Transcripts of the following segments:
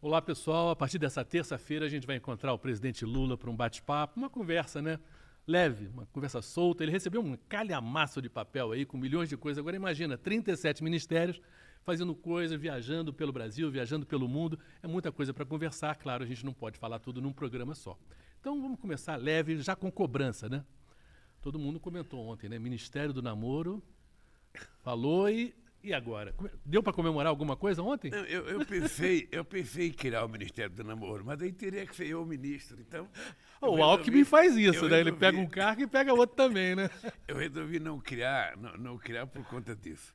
Olá, pessoal. A partir dessa terça-feira a gente vai encontrar o presidente Lula para um bate-papo, uma conversa, né? Leve, uma conversa solta. Ele recebeu um calhamaço de papel aí com milhões de coisas. Agora imagina, 37 ministérios fazendo coisa, viajando pelo Brasil, viajando pelo mundo. É muita coisa para conversar. Claro, a gente não pode falar tudo num programa só. Então vamos começar leve, já com cobrança, né? Todo mundo comentou ontem, né? Ministério do Namoro falou e e agora? Deu para comemorar alguma coisa ontem? Não, eu, eu, pensei, eu pensei em criar o Ministério do Namoro, mas aí teria que ser eu o ministro. Então, eu o resolvi, Alckmin faz isso, né? Resolvi, Ele pega um cargo e pega outro também, né? Eu resolvi não criar, não, não criar por conta disso.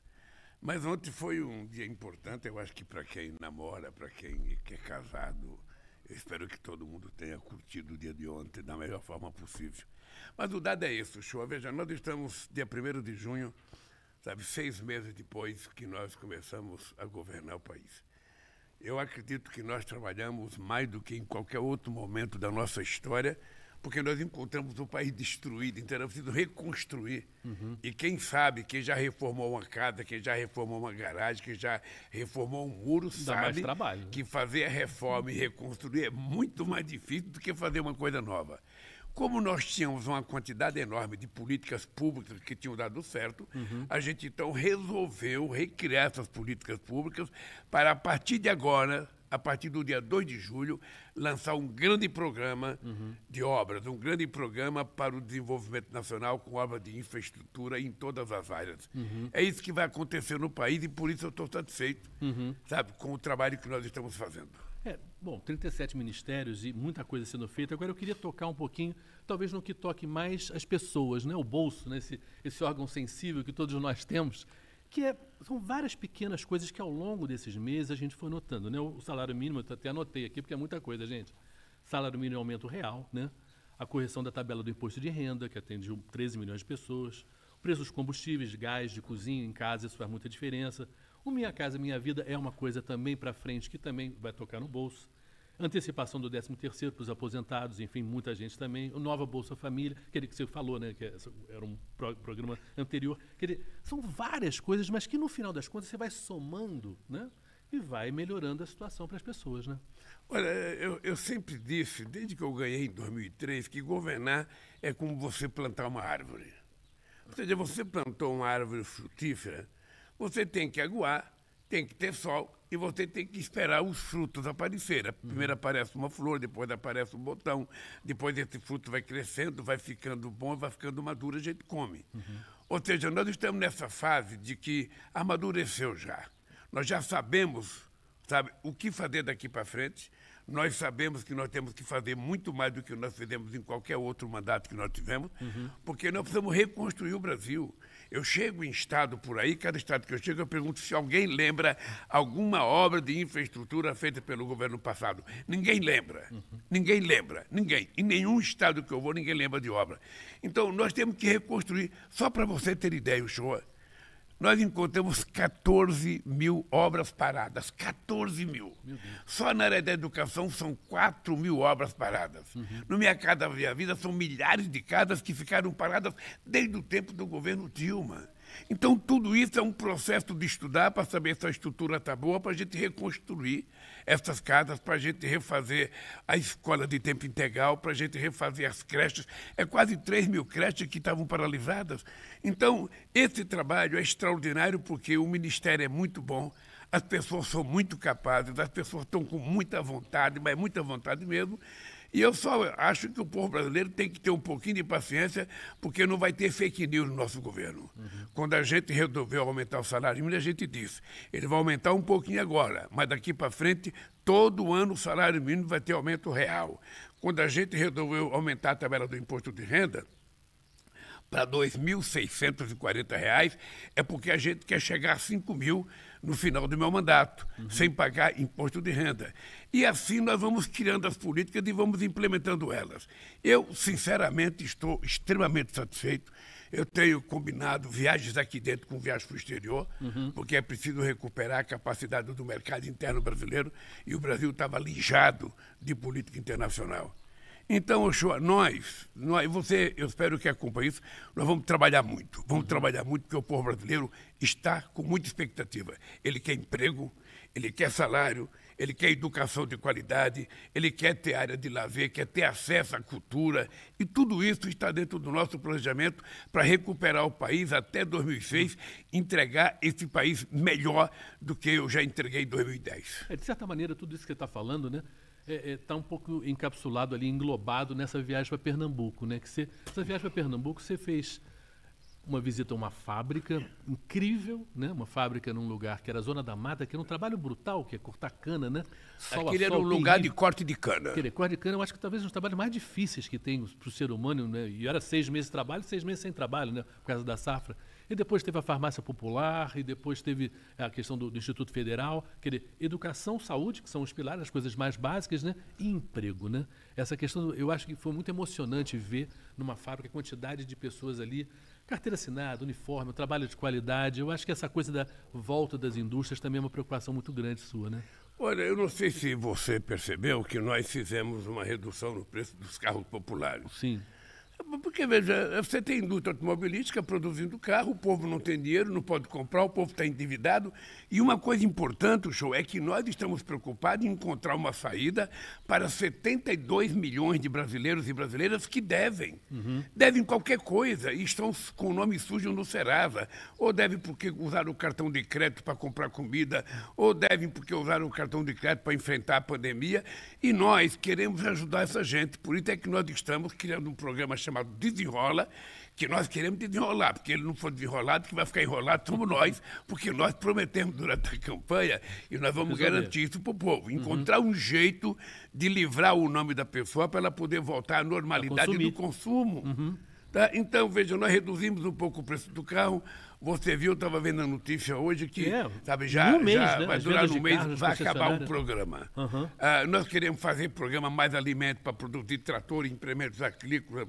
Mas ontem foi um dia importante, eu acho que para quem namora, para quem é casado, eu espero que todo mundo tenha curtido o dia de ontem da melhor forma possível. Mas o dado é isso, show. Veja, nós estamos dia 1 de junho sabe, seis meses depois que nós começamos a governar o país. Eu acredito que nós trabalhamos mais do que em qualquer outro momento da nossa história, porque nós encontramos um país destruído, então era preciso reconstruir. Uhum. E quem sabe, quem já reformou uma casa, quem já reformou uma garagem, quem já reformou um muro, sabe né? que fazer a reforma e reconstruir é muito mais difícil do que fazer uma coisa nova. Como nós tínhamos uma quantidade enorme de políticas públicas que tinham dado certo, uhum. a gente então resolveu recriar essas políticas públicas para, a partir de agora, a partir do dia 2 de julho, lançar um grande programa uhum. de obras, um grande programa para o desenvolvimento nacional com obras de infraestrutura em todas as áreas. Uhum. É isso que vai acontecer no país e por isso eu estou satisfeito, uhum. sabe, com o trabalho que nós estamos fazendo. É, bom, 37 ministérios e muita coisa sendo feita. Agora eu queria tocar um pouquinho, talvez no que toque mais as pessoas, né? o bolso, né? esse, esse órgão sensível que todos nós temos, que é, são várias pequenas coisas que ao longo desses meses a gente foi notando. Né? O salário mínimo, eu até anotei aqui, porque é muita coisa, gente. Salário mínimo é aumento real, né? a correção da tabela do imposto de renda, que atende 13 milhões de pessoas, preços dos combustíveis, gás, de cozinha, em casa, isso faz muita diferença. O Minha Casa Minha Vida é uma coisa também para frente que também vai tocar no bolso. Antecipação do 13 terceiro para os aposentados, enfim, muita gente também. O Nova Bolsa Família, aquele que você falou, né, que é, era um programa anterior. Aquele, são várias coisas, mas que no final das contas você vai somando, né? E vai melhorando a situação para as pessoas, né? Olha, eu, eu sempre disse, desde que eu ganhei em 2003, que governar é como você plantar uma árvore. Ou seja, você plantou uma árvore frutífera, você tem que aguar, tem que ter sol e você tem que esperar os frutos aparecerem. Uhum. Primeiro aparece uma flor, depois aparece um botão, depois esse fruto vai crescendo, vai ficando bom, vai ficando maduro, a gente come. Uhum. Ou seja, nós estamos nessa fase de que amadureceu já. Nós já sabemos sabe, o que fazer daqui para frente. Nós sabemos que nós temos que fazer muito mais do que nós fizemos em qualquer outro mandato que nós tivemos, uhum. porque nós precisamos reconstruir o Brasil. Eu chego em estado por aí, cada estado que eu chego, eu pergunto se alguém lembra alguma obra de infraestrutura feita pelo governo passado. Ninguém lembra. Uhum. Ninguém lembra. Ninguém. Em nenhum estado que eu vou, ninguém lembra de obra. Então, nós temos que reconstruir. Só para você ter ideia, o show nós encontramos 14 mil obras paradas. 14 mil. Só na área da educação são 4 mil obras paradas. Uhum. No Minha Casa Minha Vida são milhares de casas que ficaram paradas desde o tempo do governo Dilma. Então, tudo isso é um processo de estudar para saber se a estrutura está boa, para a gente reconstruir essas casas para a gente refazer a escola de tempo integral, para a gente refazer as creches. É quase 3 mil creches que estavam paralisadas. Então, esse trabalho é extraordinário porque o Ministério é muito bom, as pessoas são muito capazes, as pessoas estão com muita vontade, mas muita vontade mesmo, e eu só acho que o povo brasileiro tem que ter um pouquinho de paciência, porque não vai ter fake news no nosso governo. Uhum. Quando a gente resolveu aumentar o salário mínimo, a gente disse, ele vai aumentar um pouquinho agora, mas daqui para frente, todo ano o salário mínimo vai ter aumento real. Quando a gente resolveu aumentar a tabela do imposto de renda, para R$ 2.640, é porque a gente quer chegar a R$ 5.000 no final do meu mandato, uhum. sem pagar imposto de renda. E assim nós vamos criando as políticas e vamos implementando elas. Eu, sinceramente, estou extremamente satisfeito. Eu tenho combinado viagens aqui dentro com viagens para o exterior, uhum. porque é preciso recuperar a capacidade do mercado interno brasileiro e o Brasil estava lijado de política internacional. Então, Oxua, nós, nós, você, eu espero que acompanhe isso, nós vamos trabalhar muito. Vamos trabalhar muito, porque o povo brasileiro está com muita expectativa. Ele quer emprego, ele quer salário, ele quer educação de qualidade, ele quer ter área de lazer, quer ter acesso à cultura. E tudo isso está dentro do nosso planejamento para recuperar o país até 2006, entregar esse país melhor do que eu já entreguei em 2010. É, de certa maneira, tudo isso que você está falando, né? está é, é tá um pouco encapsulado ali, englobado nessa viagem para Pernambuco, né? Que você, essa viagem para Pernambuco você fez uma visita a uma fábrica incrível, né? Uma fábrica num lugar que era zona da mata, que era um trabalho brutal, que é cortar cana, né? Sol Aquele sol, era um lugar de corte de cana. Aquele corte de cana, eu acho que talvez um dos trabalhos mais difíceis que tem para o ser humano, né? E era seis meses de trabalho, seis meses sem trabalho, né? Por causa da safra. E depois teve a farmácia popular, e depois teve a questão do, do Instituto Federal. Quer dizer, educação, saúde, que são os pilares, as coisas mais básicas, né? E emprego, né? Essa questão, eu acho que foi muito emocionante ver numa fábrica a quantidade de pessoas ali, carteira assinada, uniforme, trabalho de qualidade. Eu acho que essa coisa da volta das indústrias também é uma preocupação muito grande sua, né? Olha, eu não sei se você percebeu que nós fizemos uma redução no preço dos carros populares. Sim. É, porque, veja, você tem indústria automobilística produzindo carro, o povo não tem dinheiro, não pode comprar, o povo está endividado. E uma coisa importante, show, é que nós estamos preocupados em encontrar uma saída para 72 milhões de brasileiros e brasileiras que devem. Uhum. Devem qualquer coisa e estão com o nome sujo no Serasa. Ou devem porque usaram o cartão de crédito para comprar comida, ou devem porque usaram o cartão de crédito para enfrentar a pandemia. E nós queremos ajudar essa gente. Por isso é que nós estamos criando um programa chamado Desenrola, que nós queremos desenrolar, porque ele não for desenrolado, que vai ficar enrolado como nós, porque nós prometemos durante a campanha e nós vamos Resolver. garantir isso para o povo. Encontrar uhum. um jeito de livrar o nome da pessoa para ela poder voltar à normalidade do consumo. Uhum. Tá? Então, veja, nós reduzimos um pouco o preço do carro, você viu, estava vendo a notícia hoje que é, sabe, já, um mês, já né? vai durar um mês, vai acabar o programa. Uhum. Uh, nós queremos fazer programa mais alimento para produzir trator e implementos agrícolas,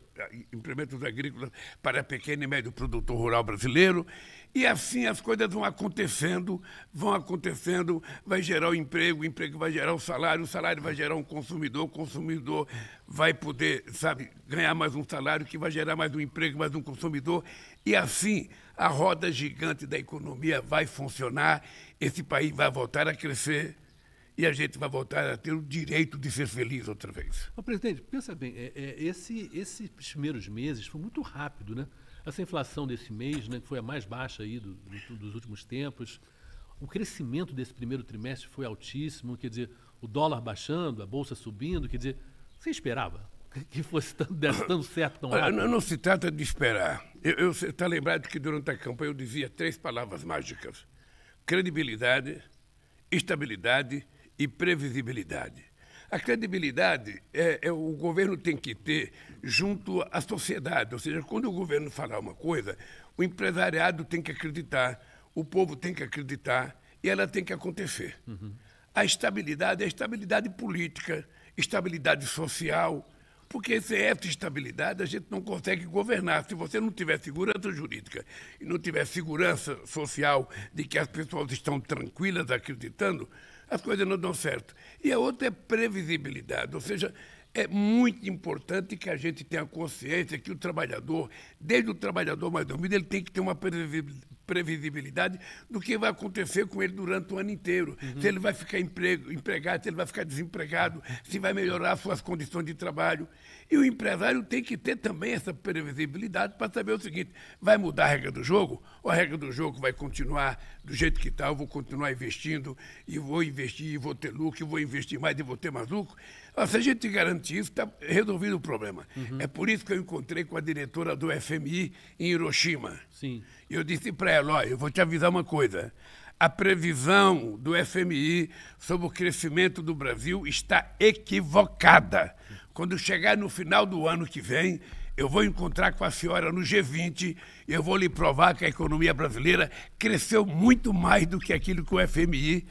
implementos agrícolas para pequeno e médio produtor rural brasileiro. E assim as coisas vão acontecendo, vão acontecendo, vai gerar o emprego, o emprego vai gerar o salário, o salário vai gerar um consumidor, o consumidor vai poder, sabe, ganhar mais um salário que vai gerar mais um emprego, mais um consumidor. E assim a roda gigante da economia vai funcionar, esse país vai voltar a crescer e a gente vai voltar a ter o direito de ser feliz outra vez. Ô, presidente, pensa bem, é, é, esse, esses primeiros meses foi muito rápido, né? Essa inflação desse mês, né, que foi a mais baixa aí do, do, dos últimos tempos, o crescimento desse primeiro trimestre foi altíssimo, quer dizer, o dólar baixando, a bolsa subindo, quer dizer, você esperava? que fosse tanto, desse tão certo, tão Não, não se trata de esperar. Eu, você está lembrado que durante a campanha eu dizia três palavras mágicas: credibilidade, estabilidade e previsibilidade. A credibilidade é, é, o governo tem que ter junto à sociedade, ou seja, quando o governo falar uma coisa, o empresariado tem que acreditar, o povo tem que acreditar e ela tem que acontecer. Uhum. A estabilidade é estabilidade política, estabilidade social, porque sem essa estabilidade a gente não consegue governar. Se você não tiver segurança jurídica e não tiver segurança social de que as pessoas estão tranquilas acreditando, as coisas não dão certo. E a outra é previsibilidade, ou seja, é muito importante que a gente tenha consciência que o trabalhador, desde o trabalhador mais dormido, ele tem que ter uma previsibilidade do que vai acontecer com ele durante o ano inteiro. Uhum. Se ele vai ficar emprego, empregado, se ele vai ficar desempregado, se vai melhorar suas condições de trabalho. E o empresário tem que ter também essa previsibilidade para saber o seguinte: vai mudar a regra do jogo? Ou a regra do jogo vai continuar do jeito que está? Eu vou continuar investindo e vou investir e vou ter lucro, e vou investir mais e vou ter mais lucro? Se a gente garante isso, está resolvido o problema. Uhum. É por isso que eu encontrei com a diretora do FMI em Hiroshima. Sim. Eu disse para ela: olha, eu vou te avisar uma coisa. A previsão do FMI sobre o crescimento do Brasil está equivocada. Quando chegar no final do ano que vem, eu vou encontrar com a senhora no G20 e eu vou lhe provar que a economia brasileira cresceu muito mais do que aquilo que o FMI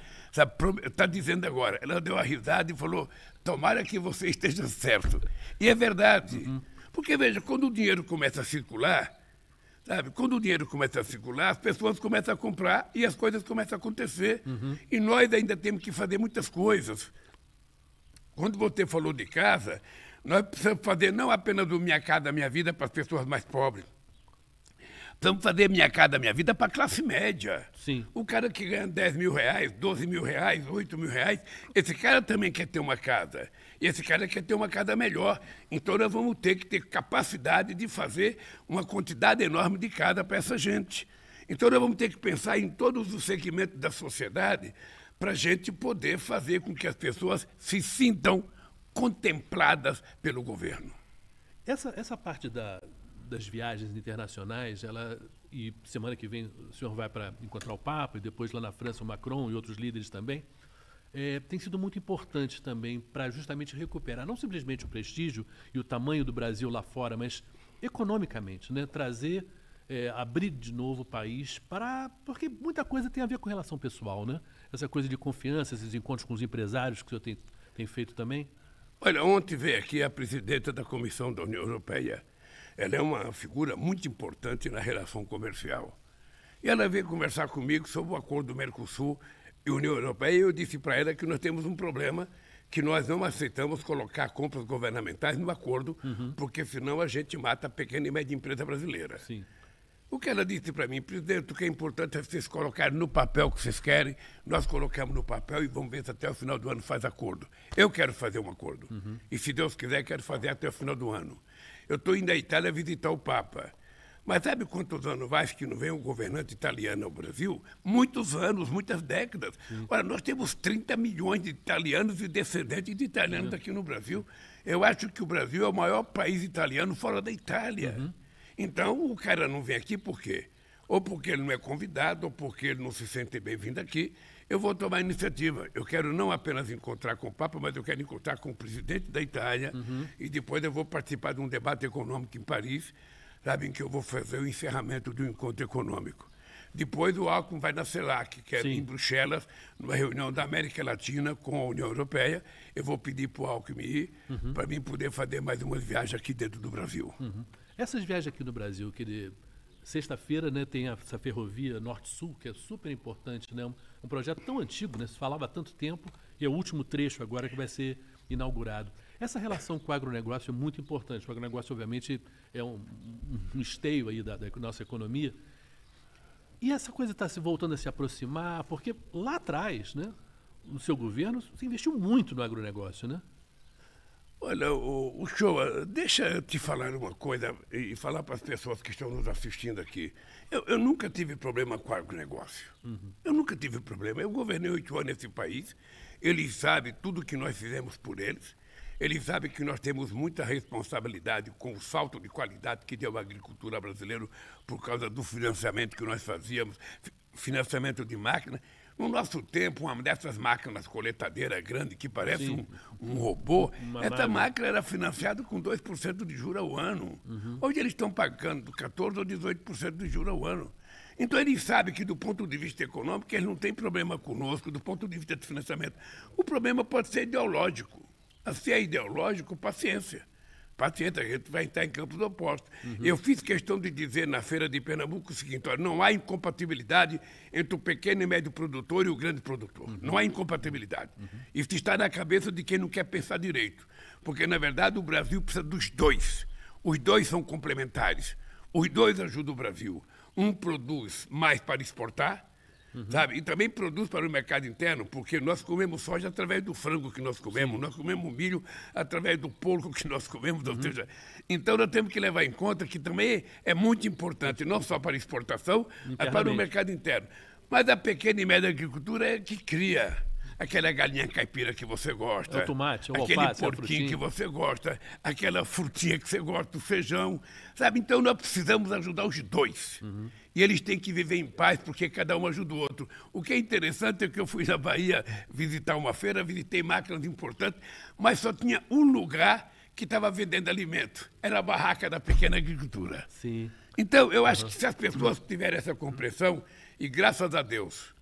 está dizendo agora. Ela deu uma risada e falou: tomara que você esteja certo. E é verdade. Uhum. Porque, veja, quando o dinheiro começa a circular, Sabe? Quando o dinheiro começa a circular, as pessoas começam a comprar e as coisas começam a acontecer. Uhum. E nós ainda temos que fazer muitas coisas. Quando você falou de casa, nós precisamos fazer não apenas o Minha Casa Minha Vida para as pessoas mais pobres. Precisamos fazer minha casa minha vida para classe média. Sim. O cara que ganha 10 mil reais, 12 mil reais, 8 mil reais, esse cara também quer ter uma casa. E esse cara quer ter uma casa melhor. Então nós vamos ter que ter capacidade de fazer uma quantidade enorme de casa para essa gente. Então nós vamos ter que pensar em todos os segmentos da sociedade para a gente poder fazer com que as pessoas se sintam contempladas pelo governo. Essa, essa parte da, das viagens internacionais, ela e semana que vem o senhor vai para encontrar o Papa e depois lá na França o Macron e outros líderes também, é, tem sido muito importante também para justamente recuperar não simplesmente o prestígio e o tamanho do Brasil lá fora, mas economicamente, né? trazer, é, abrir de novo o país para. Porque muita coisa tem a ver com relação pessoal, né? Essa coisa de confiança, esses encontros com os empresários que o senhor tem, tem feito também. Olha, ontem veio aqui a presidenta da Comissão da União Europeia, ela é uma figura muito importante na relação comercial. E ela veio conversar comigo sobre o acordo do Mercosul e União Europeia, e eu disse para ela que nós temos um problema que nós não aceitamos colocar compras governamentais no acordo, uhum. porque senão a gente mata a pequena e média empresa brasileira. Sim. O que ela disse para mim, presidente, o que é importante é vocês colocarem no papel o que vocês querem, nós colocamos no papel e vamos ver se até o final do ano faz acordo. Eu quero fazer um acordo. Uhum. E se Deus quiser, quero fazer até o final do ano. Eu estou indo à Itália visitar o Papa. Mas sabe quantos anos faz que não vem um governante italiano ao Brasil? Muitos anos, muitas décadas. Sim. Olha, nós temos 30 milhões de italianos e descendentes de italianos Sim. aqui no Brasil. Eu acho que o Brasil é o maior país italiano fora da Itália. Uhum. Então, o cara não vem aqui por quê? Ou porque ele não é convidado, ou porque ele não se sente bem-vindo aqui eu vou tomar iniciativa. Eu quero não apenas encontrar com o Papa, mas eu quero encontrar com o presidente da Itália uhum. e depois eu vou participar de um debate econômico em Paris, sabe, em que eu vou fazer o encerramento de um encontro econômico. Depois o Alckmin vai na CELAC, que é Sim. em Bruxelas, numa reunião da América Latina com a União Europeia. Eu vou pedir para o Alckmin ir, uhum. para mim poder fazer mais umas viagens aqui dentro do Brasil. Uhum. Essas viagens aqui no Brasil que ele Sexta-feira né, tem essa ferrovia Norte-Sul, que é super importante, né? Um, um, projeto tão antigo, né? Se falava há tanto tempo, e é o último trecho agora que vai ser inaugurado. Essa relação com o agronegócio é muito importante. O agronegócio, obviamente, é um, um esteio aí da, da nossa economia. E essa coisa está se voltando a se aproximar, porque lá atrás, né, no seu governo, você investiu muito no agronegócio, né? Olha, o, o show, eh, deixa eu te falar uma coisa e falar para as pessoas que estão nos assistindo aqui. Eu, eu nunca tive problema com agronegócio. Uhum. Eu nunca tive problema. Eu governei oito anos nesse país. Eles sabem tudo que nós fizemos por eles. Eles sabem que nós temos muita responsabilidade com o salto de qualidade que deu a agricultura brasileira por causa do financiamento que nós fazíamos, financiamento de máquina. No nosso tempo, uma dessas máquinas coletadeira grande que parece um, um, robô, uma essa máquina. máquina era financiada com 2% de juros ao ano. Uhum. Hoje eles estão pagando 14% ou 18% de juros ao ano. Então eles sabem que do ponto de vista econômico eles não têm problema conosco, do ponto de vista de financiamento. O problema pode ser ideológico. Se assim, é ideológico, paciência paciente, a gente vai estar em campos opostos. Uhum. Eu fiz questão de dizer na Feira de Pernambuco o seguinte: olha, não há incompatibilidade entre o pequeno e médio produtor e o grande produtor. Uhum. Não há incompatibilidade. Uhum. Isso está na cabeça de quem não quer pensar direito. Porque, na verdade, o Brasil precisa dos dois. Os dois são complementares. Os dois ajudam o Brasil. Um produz mais para exportar Uhum. Sabe? E também produz para o mercado interno, porque nós comemos soja através do frango que nós comemos, Sim. nós comemos milho através do porco que nós comemos. Uhum. Ou seja, então nós temos que levar em conta que também é muito importante, não só para exportação, mas para o mercado interno. Mas a pequena e média agricultura é que cria aquela galinha caipira que você gosta, é o tomate, é o aquele é porquinho que você gosta, aquela frutinha que você gosta, o feijão, sabe? Então nós precisamos ajudar os dois. Uhum. E eles têm que viver em paz porque cada um ajuda o outro. O que é interessante é que eu fui na Bahia visitar uma feira, visitei máquinas importantes, mas só tinha um lugar que estava vendendo alimento. Era a barraca da pequena agricultura. Sim. Então, eu acho que se as pessoas tiverem essa compreensão, e graças a Deus,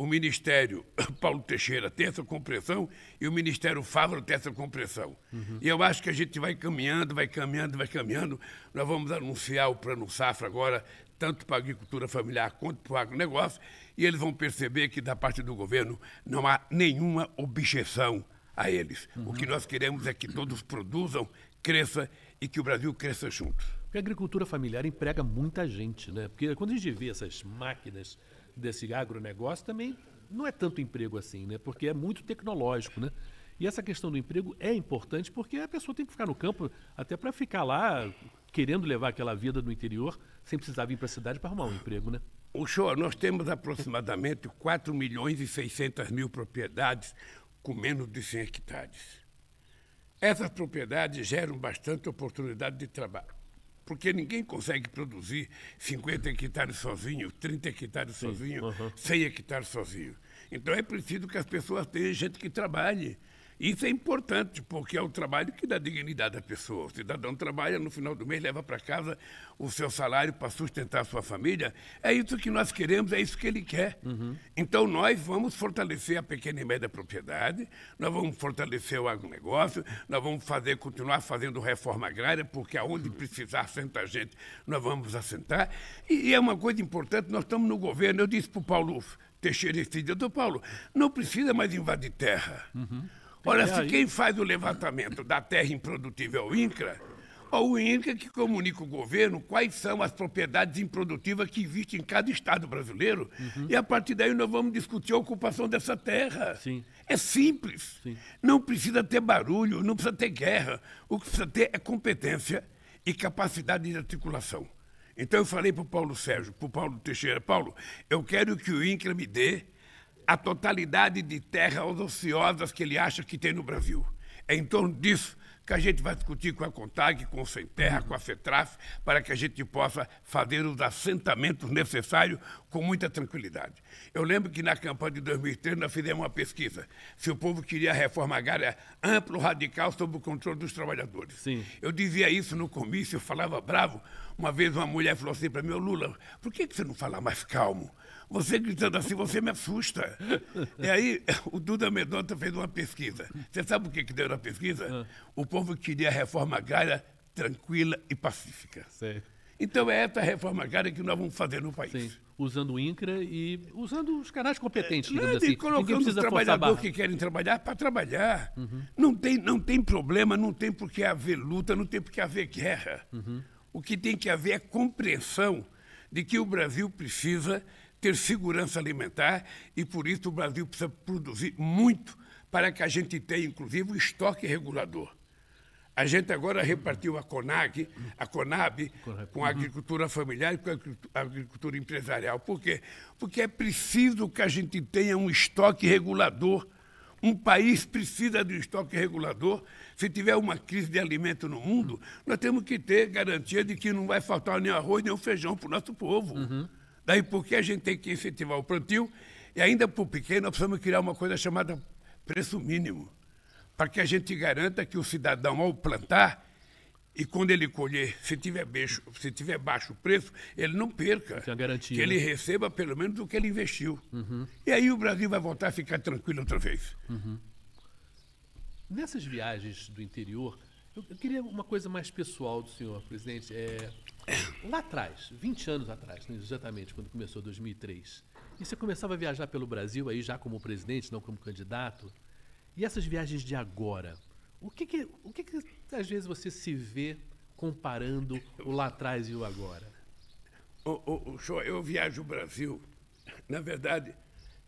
o Ministério Paulo Teixeira tem essa compressão e o Ministério Fávaro tem essa compressão. Uhum. E eu acho que a gente vai caminhando, vai caminhando, vai caminhando. Nós vamos anunciar o Plano Safra agora, tanto para a agricultura familiar quanto para o agronegócio, e eles vão perceber que da parte do governo não há nenhuma objeção a eles. Uhum. O que nós queremos é que todos produzam, cresça e que o Brasil cresça junto. Porque a agricultura familiar emprega muita gente, né? Porque quando a gente vê essas máquinas desse agronegócio também não é tanto emprego assim, né? Porque é muito tecnológico, né? E essa questão do emprego é importante porque a pessoa tem que ficar no campo até para ficar lá querendo levar aquela vida no interior sem precisar vir para a cidade para arrumar um emprego, né? O show, nós temos aproximadamente 4 milhões e 600 mil propriedades com menos de 100 hectares. Essas propriedades geram bastante oportunidade de trabalho porque ninguém consegue produzir 50 hectares sozinho, 30 hectares Sim, sozinho, uhum. 100 hectares sozinho. Então é preciso que as pessoas tenham gente que trabalhe, isso é importante, porque é o trabalho que dá dignidade à pessoa. O cidadão trabalha, no final do mês leva para casa o seu salário para sustentar a sua família. É isso que nós queremos, é isso que ele quer. Uhum. Então, nós vamos fortalecer a pequena e média propriedade, nós vamos fortalecer o agronegócio, nós vamos fazer, continuar fazendo reforma agrária, porque aonde uhum. precisar sentar gente, nós vamos assentar. E, e é uma coisa importante, nós estamos no governo. Eu disse para o Paulo Teixeira Filho, doutor Paulo, não precisa mais invadir terra. Uhum. Olha, se quem faz o levantamento da terra improdutível é o INCRA, ou o INCRA que comunica o governo quais são as propriedades improdutivas que existem em cada estado brasileiro, uhum. e a partir daí nós vamos discutir a ocupação dessa terra. Sim. É simples. Sim. Não precisa ter barulho, não precisa ter guerra. O que precisa ter é competência e capacidade de articulação. Então eu falei para o Paulo Sérgio, para o Paulo Teixeira, Paulo, eu quero que o INCRA me dê a totalidade de terras ociosas que ele acha que tem no Brasil. É em torno disso que a gente vai discutir com a CONTAG, com o Sem Terra, com a FETRAF, para que a gente possa fazer os assentamentos necessários com muita tranquilidade. Eu lembro que na campanha de 2003 nós fizemos uma pesquisa se o povo queria a reforma agrária ampla ou radical sob o controle dos trabalhadores. Sim. Eu dizia isso no comício, eu falava bravo. Uma vez uma mulher falou assim para mim, Lula, por que você não fala mais calmo? Você gritando assim, você me assusta. e aí, o Duda Medonta fez uma pesquisa. Você sabe o que, que deu na pesquisa? Ah. O povo queria a reforma agrária tranquila e pacífica. Então é essa reforma agrária que nós vamos fazer no país. Sim. Usando o INCRA e usando os canais competentes, é, Não, é assim. Colocando os trabalhadores que querem trabalhar para trabalhar. Uhum. Não, tem, não tem problema, não tem por que haver luta, não tem por que haver guerra. Uhum. O que tem que haver é compreensão de que o Brasil precisa ter segurança alimentar e, por isso, o Brasil precisa produzir muito para que a gente tenha, inclusive, um estoque regulador. A gente agora repartiu a CONAG, a CONAB, com a agricultura familiar e com a agricultura empresarial. Por quê? Porque é preciso que a gente tenha um estoque regulador. Um país precisa de um estoque regulador. Se tiver uma crise de alimento no mundo, nós temos que ter garantia de que não vai faltar nem arroz nem feijão para o nosso povo. Uhum. Daí porque a gente tem que incentivar o plantio e ainda para o pequeno nós precisamos criar uma coisa chamada preço mínimo, para que a gente garanta que o cidadão ao plantar e quando ele colher, se tiver baixo, se tiver baixo o preço, ele não perca. É garantia, que ele né? receba pelo menos o que ele investiu. Uhum. E aí o Brasil vai voltar a ficar tranquilo outra vez. Uhum. Nessas viagens do interior, eu, queria uma coisa mais pessoal do senhor, presidente. É, lá atrás, 20 anos atrás, né, exatamente, quando começou 2003, e você começava a viajar pelo Brasil aí já como presidente, não como candidato, e essas viagens de agora, o que, que o que, que às vezes você se vê comparando o lá atrás e o agora? O, show, eu viajo o Brasil, na verdade,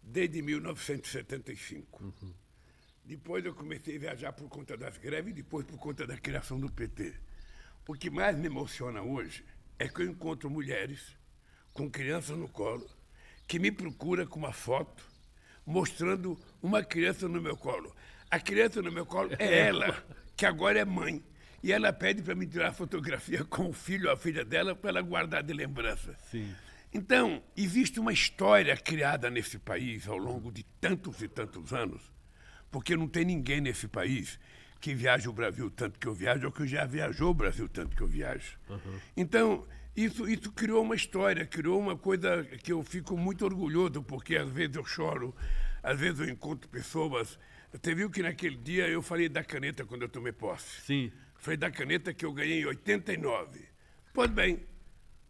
desde 1975. Uhum. Depois eu comecei a viajar por conta das greves e depois por conta da criação do PT. O que mais me emociona hoje é que eu encontro mulheres com crianças no colo que me procura com uma foto mostrando uma criança no meu colo. A criança no meu colo é, é. ela, que agora é mãe. E ela pede para me tirar a fotografia com o filho ou a filha dela para ela guardar de lembrança. Sim. Então, existe uma história criada nesse país ao longo de tantos e tantos anos, porque não tem ninguém nesse país que viaja o Brasil tanto que eu viajo é ou que já viajou o Brasil tanto que eu viajo. Uhum. Então, isso, isso criou uma história, criou uma coisa que eu fico muito orgulhoso, porque às vezes eu choro, às vezes eu encontro pessoas. Você viu que naquele dia eu falei da caneta quando eu tomei posse? Sim. Foi da caneta que eu ganhei em 89. Pois bem,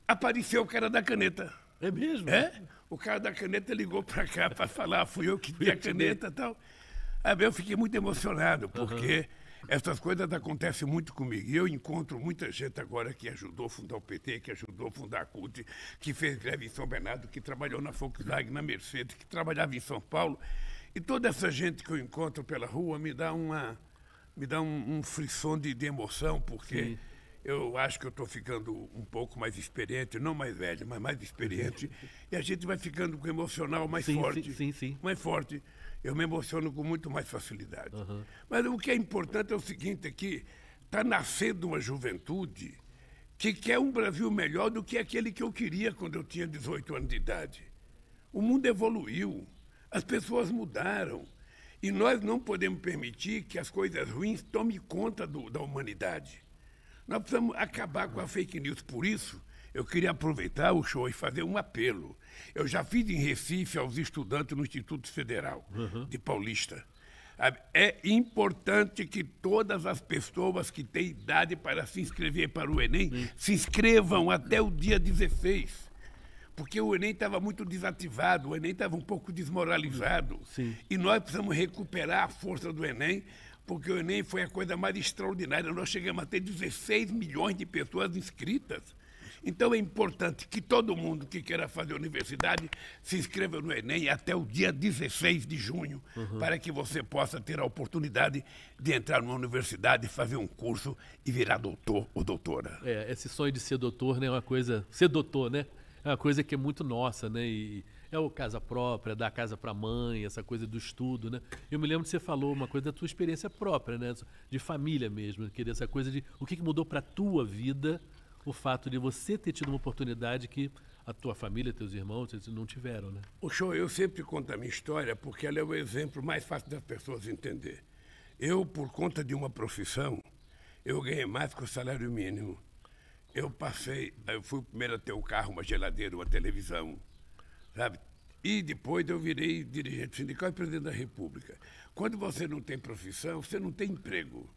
apareceu o cara da caneta. É mesmo? É? O cara da caneta ligou para cá para falar, ah, fui eu que dei a caneta e tal. Aí eu fiquei muito emocionado, porque. Uhum essas coisas acontecem muito comigo. E eu encontro muita gente agora que ajudou a fundar o PT, que ajudou a fundar a CUT, que fez greve em São Bernardo, que trabalhou na Volkswagen, na Mercedes, que trabalhava em São Paulo. E toda essa gente que eu encontro pela rua me dá uma me dá um, um frisson de, de emoção, porque Sim. eu acho que eu estou ficando um pouco mais experiente, não mais velho, mas mais experiente, e a gente vai ficando com o emocional mais sim, forte. Sim, sim, sim. Mais forte eu me emociono com muito mais facilidade. Uhum. Mas o que é importante é o seguinte, é que está nascendo uma juventude que quer um Brasil melhor do que aquele que eu queria quando eu tinha 18 anos de idade. O mundo evoluiu, as pessoas mudaram. E nós não podemos permitir que as coisas ruins tomem conta do, da humanidade. Nós precisamos acabar com a fake news. Por isso, eu queria aproveitar o show e fazer um apelo. Eu já fiz em Recife aos estudantes no Instituto Federal uhum. de Paulista. Ah, é importante que todas as pessoas que têm idade para se inscrever para o Enem se inscrevam até o dia 16 porque o Enem estava muito desativado, o Enem estava um pouco desmoralizado. Uhum. Sim. E nós precisamos recuperar a força do Enem, porque o Enem foi a coisa mais extraordinária. Nós chegamos a ter 16 milhões de pessoas inscritas. Então é importante que todo mundo que queira fazer universidade se inscreva no Enem até o dia 16 de junho, uhum. para que você possa ter a oportunidade de entrar numa universidade, fazer um curso e virar doutor ou doutora. É, esse sonho de ser doutor né, é uma coisa. Ser doutor, né? É uma coisa que é muito nossa, né? E é o casa própria, dar casa para mãe, essa coisa do estudo, né? Eu me lembro que você falou uma coisa da tua experiência própria, né? De família mesmo, querer essa coisa de o que mudou para tua vida o fato de você ter tido uma oportunidade que a tua família, teus irmãos, não tiveram, né? O show, eu sempre conto a minha história porque ela é o exemplo mais fácil das pessoas entender. Eu, por conta de uma profissão, eu ganhei mais que o salário mínimo. Eu passei, eu fui o primeiro a ter um carro, uma geladeira, uma televisão, sabe? E depois eu virei dirigente sindical e presidente da República. Quando você não tem profissão, você não tem emprego.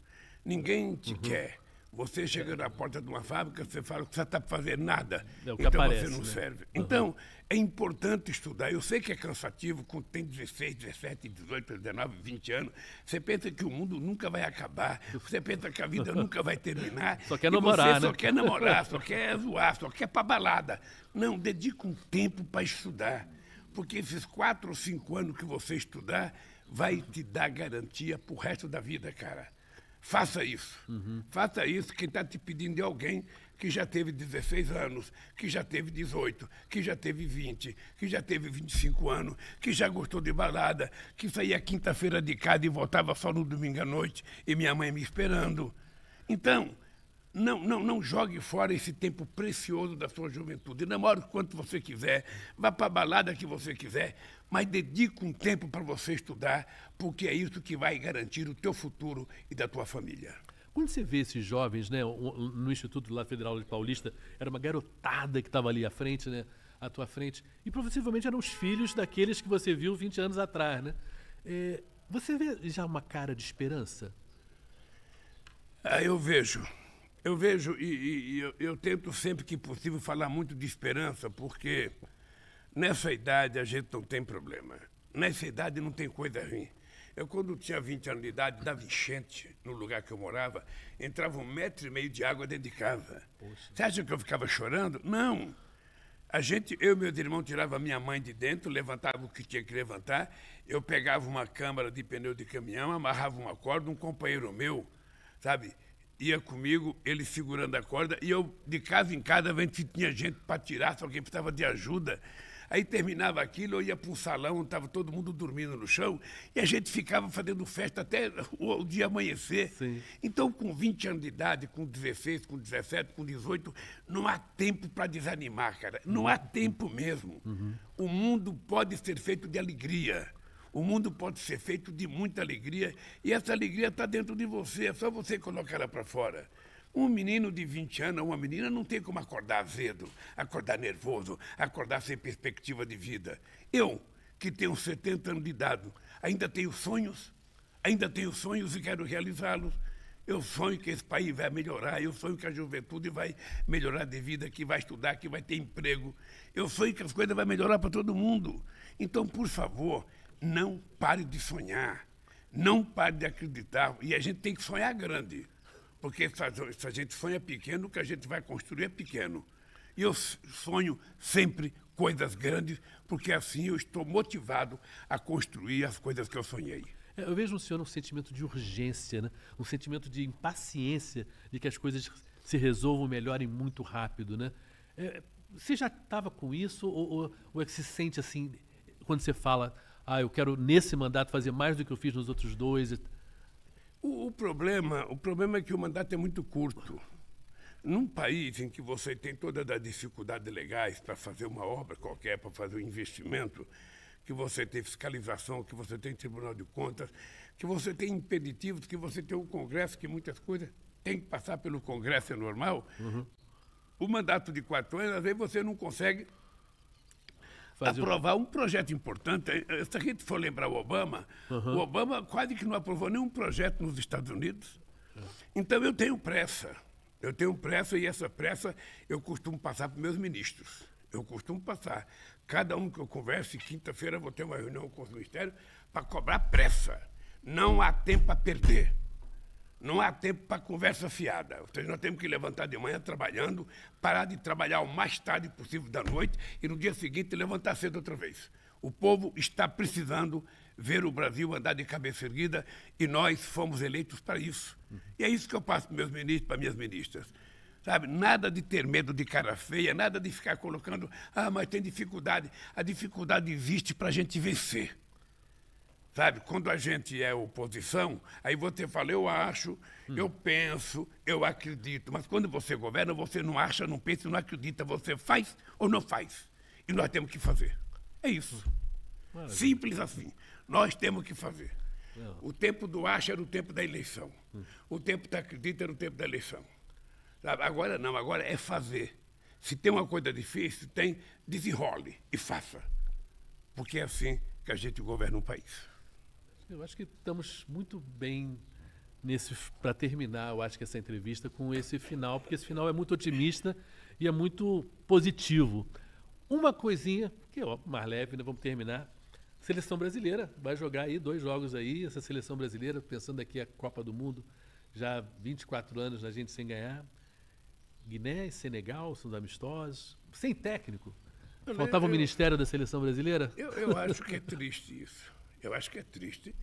Ninguém te uhum. quer. Você chega na porta de uma fábrica, você fala que você está para fazer nada, é então aparece, você não né? serve. Uhum. Então, é importante estudar. Eu sei que é cansativo quando tem 16, 17, 18, 19, 20 anos. Você pensa que o mundo nunca vai acabar, você pensa que a vida nunca vai terminar. Só quer namorar, você né? Só quer namorar, só quer zoar, só quer para balada. Não, dedica um tempo para estudar, porque esses quatro ou cinco anos que você estudar vai te dar garantia para o resto da vida, cara. Faça isso. Uhum. Faça isso. Quem está te pedindo é alguém que já teve 16 anos, que já teve 18, que já teve 20, que já teve 25 anos, que já gostou de balada, que saía quinta-feira de casa e voltava só no domingo à noite e minha mãe me esperando. Então, não, não, não jogue fora esse tempo precioso da sua juventude. Namore o quanto você quiser, vá para a balada que você quiser, mas dedique um tempo para você estudar, porque é isso que vai garantir o teu futuro e da tua família. Quando você vê esses jovens, né, no Instituto lá Federal de Paulista, era uma garotada que estava ali à frente, né, à tua frente, e possivelmente eram os filhos daqueles que você viu 20 anos atrás, né? É, você vê já uma cara de esperança? Ah, eu vejo. Eu vejo, e, e eu, eu, tento sempre que possível falar muito de esperança, porque nessa idade a gente não tem problema. Nessa idade não tem coisa ruim. Eu, quando tinha 20 anos de idade, dava enchente no lugar que eu morava, entrava um metro e meio de água dentro de casa. Poxa. Você acha que eu ficava chorando? Não. A gente, eu e meus irmãos, tirava minha mãe de dentro, levantava o que tinha que levantar. Eu pegava uma câmara de pneu de caminhão, amarrava uma corda, um companheiro meu, sabe? ia comigo, ele segurando a corda, e eu, de casa em casa, a gente tinha gente para tirar, se alguém precisava de ajuda. Aí terminava aquilo, eu ia para o salão, estava todo mundo dormindo no chão, e a gente ficava fazendo festa até o, dia amanhecer. Sim. Então, com 20 anos de idade, com 16, com 17, com 18, não há tempo para desanimar, cara. Não há tempo mesmo. Uhum. O mundo pode ser feito de alegria. O mundo pode ser feito de muita alegria e essa alegria está dentro de você, é só você colocar ela para fora. Um menino de 20 anos, uma menina, não tem como acordar azedo, acordar nervoso, acordar sem perspectiva de vida. Eu, que tenho 70 anos de idade, ainda tenho sonhos, ainda tenho sonhos e quero realizá-los. Eu sonho que esse país vai melhorar, eu sonho que a juventude vai melhorar de vida, que vai estudar, que vai ter emprego. Eu sonho que as coisas vão melhorar para todo mundo. Então, por favor, não pare de sonhar, não pare de acreditar. E a gente tem que sonhar grande, porque se a gente sonha pequeno, o que a gente vai construir é pequeno. E eu sonho sempre coisas grandes, porque assim eu estou motivado a construir as coisas que eu sonhei. É, eu vejo no senhor um sentimento de urgência, né? um sentimento de impaciência de que as coisas se resolvam melhor e muito rápido. Né? É, você já estava com isso ou, ou, ou é que se sente assim quando você fala ah, eu quero nesse mandato fazer mais do que eu fiz nos outros dois. O, o problema, o problema é que o mandato é muito curto. Num país em que você tem todas as dificuldades legais para fazer uma obra qualquer, para fazer um investimento, que você tem fiscalização, que você tem Tribunal de Contas, que você tem impeditivos, que você tem o um Congresso, que muitas coisas têm que passar pelo Congresso, é normal. Uhum. O mandato de quatro anos, às vezes você não consegue fazer aprovar um... um projeto importante. Se a gente for lembrar o Obama, uhum. o Obama quase que não aprovou nenhum projeto nos Estados Unidos. Então eu tenho pressa. Eu tenho pressa e essa pressa eu costumo passar para meus ministros. Eu costumo passar. Cada um que eu converse, quinta-feira vou ter uma reunião com o Ministério para cobrar pressa. Não há tempo a perder. Não há tempo para conversa fiada. Ou então, seja, nós temos que levantar de manhã trabalhando, parar de trabalhar o mais tarde possível da noite e no dia seguinte levantar cedo outra vez. O povo está precisando ver o Brasil andar de cabeça erguida e nós fomos eleitos para isso. E é isso que eu passo para meus ministros, para minhas ministras. Sabe, nada de ter medo de cara feia, nada de ficar colocando, ah, mas tem dificuldade. A dificuldade existe para a gente vencer. Sabe, quando a gente é oposição, aí você fala, eu acho, hum. eu penso, eu acredito. Mas quando você governa, você não acha, não pensa, não acredita. Você faz ou não faz. E nós temos que fazer. É isso. Maravilha. Simples assim. Nós temos que fazer. É. O tempo do acha era o tempo da eleição. Hum. O tempo da acredita era o tempo da eleição. Sabe? Agora não, agora é fazer. Se tem uma coisa difícil, tem, desenrole e faça. Porque é assim que a gente governa um país. Eu acho que estamos muito bem nesse para terminar, eu acho que essa entrevista com esse final, porque esse final é muito otimista e é muito positivo. Uma coisinha que é mais leve, né? vamos terminar. Seleção brasileira vai jogar aí dois jogos aí, essa seleção brasileira, pensando aqui a Copa do Mundo, já 24 anos a gente sem ganhar. Guiné, Senegal, são amistosos, sem técnico. Faltava eu, o Ministério da Seleção Brasileira? Eu, eu acho que é triste isso. Eu acho que é triste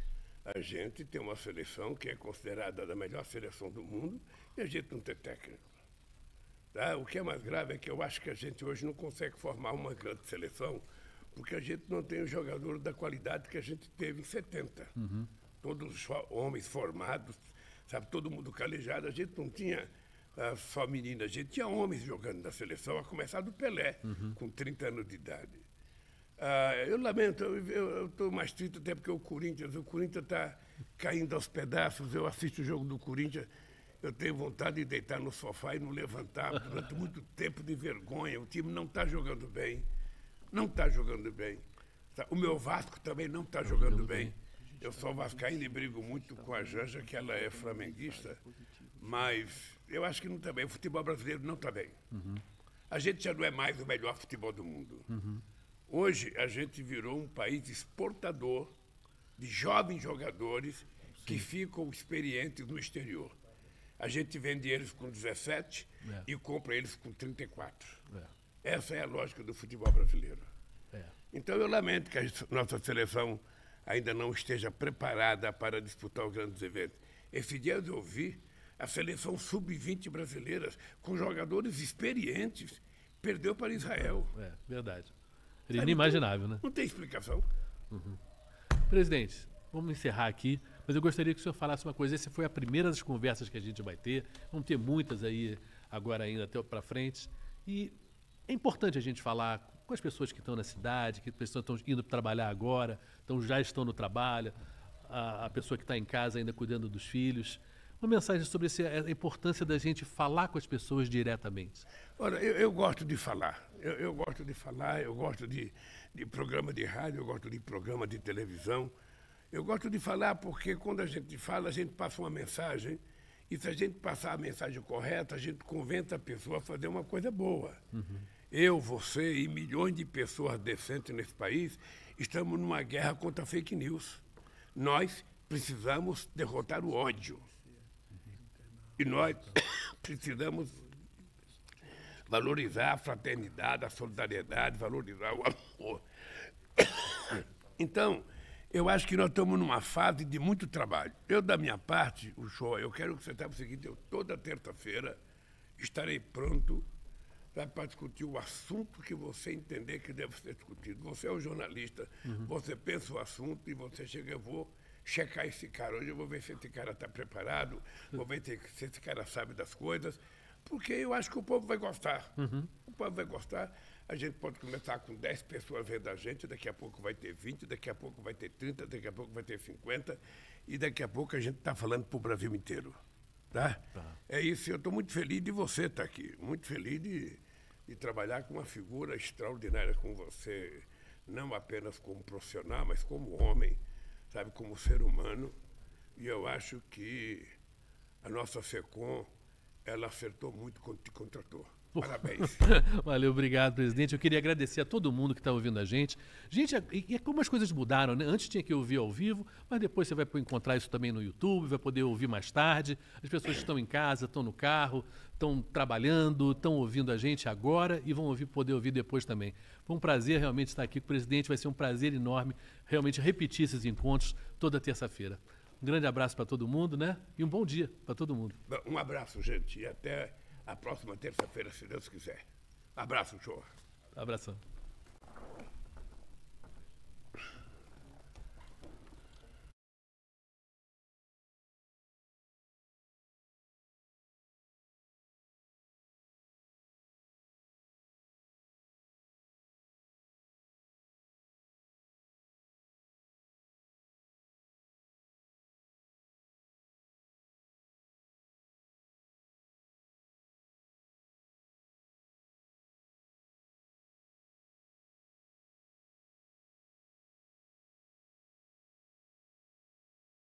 a gente ter uma seleção que é considerada a melhor seleção do mundo e a gente não ter técnico. Tá? O que é mais grave é que eu acho que a gente hoje não consegue formar uma grande seleção porque a gente não tem o jogador da qualidade que a gente teve em 70. Uhum. Todos homens formados, sabe, todo mundo calejado. A gente não tinha uh, só meninas, a gente tinha homens jogando na seleção, a começar do Pelé, uhum. com 30 anos de idade. Ah, eu lamento, eu estou mais triste até porque o Corinthians, o Corinthians está caindo aos pedaços. Eu assisto o jogo do Corinthians, eu tenho vontade de deitar no sofá e não levantar durante muito tempo de vergonha. O time não está jogando bem, não está jogando bem. Tá, o meu Vasco também não está jogando bem. Eu sou vascaíno e brigo muito com a Janja, que ela é flamenguista, mas eu acho que não está bem. O futebol brasileiro não está bem. Uhum. A gente já não é mais o melhor futebol do mundo. Uhum. Hoje a gente virou um país exportador de jovens jogadores Sim. que ficam experientes no exterior. A gente vende eles com 17 é. e compra eles com 34. É. Essa é a lógica do futebol brasileiro. É. Então eu lamento que a nossa seleção ainda não esteja preparada para disputar os grandes eventos. Esse dia eu ouvi a seleção sub-20 brasileira com jogadores experientes perdeu para Israel. É, verdade. Era inimaginável, né? Não tem explicação. Uhum. Presidente, vamos encerrar aqui. Mas eu gostaria que o senhor falasse uma coisa. Essa foi a primeira das conversas que a gente vai ter. Vamos ter muitas aí agora ainda até para frente. E é importante a gente falar com as pessoas que estão na cidade, que pessoas estão indo trabalhar agora, então já estão no trabalho, a, a pessoa que está em casa ainda cuidando dos filhos. Uma mensagem sobre esse, a importância da gente falar com as pessoas diretamente. Olha, eu, eu gosto de falar. Eu, eu, gosto de falar, eu gosto de, de programa de rádio, eu gosto de programa de televisão. Eu gosto de falar porque quando a gente fala, a gente passa uma mensagem. E se a gente passar a mensagem correta, a gente convence a pessoa a fazer uma coisa boa. Uhum. Eu, você e milhões de pessoas decentes nesse país estamos numa guerra contra a fake news. Nós precisamos derrotar o ódio. E nós precisamos valorizar a fraternidade, a solidariedade, valorizar o amor. Então, eu acho que nós estamos numa fase de muito trabalho. Eu, da minha parte, o show, eu quero que você saiba o seguinte: eu toda terça-feira estarei pronto para discutir o assunto que você entender que deve ser discutido. Você é um jornalista, uhum. você pensa o assunto e você chega, eu vou checar esse cara. Hoje eu vou ver se esse cara está preparado, vou ver se esse cara sabe das coisas porque eu acho que o povo vai gostar. Uhum. O povo vai gostar. A gente pode começar com 10 pessoas vendo a gente, daqui a pouco vai ter 20, daqui a pouco vai ter 30, daqui a pouco vai ter 50, e daqui a pouco a gente está falando para o Brasil inteiro. Tá? tá? É isso, eu estou muito feliz de você estar tá aqui, muito feliz de, de trabalhar com uma figura extraordinária como você, não apenas como profissional, mas como homem, sabe, como ser humano. E eu acho que a nossa FECOM ela acertou muito quando te contratou. Parabéns. Valeu, obrigado, presidente. Eu queria agradecer a todo mundo que está ouvindo a gente. Gente, é, e é como as coisas mudaram, né? Antes tinha que ouvir ao vivo, mas depois você vai encontrar isso também no YouTube, vai poder ouvir mais tarde. As pessoas estão em casa, estão no carro, estão trabalhando, estão ouvindo a gente agora e vão ouvir, poder ouvir depois também. Foi um prazer realmente estar aqui com o presidente, vai ser um prazer enorme realmente repetir esses encontros toda terça-feira. Um grande abraço para todo mundo, né? E um bom dia para todo mundo. Um abraço, gente, e até a próxima terça-feira, se Deus quiser. Abraço, João. Abração.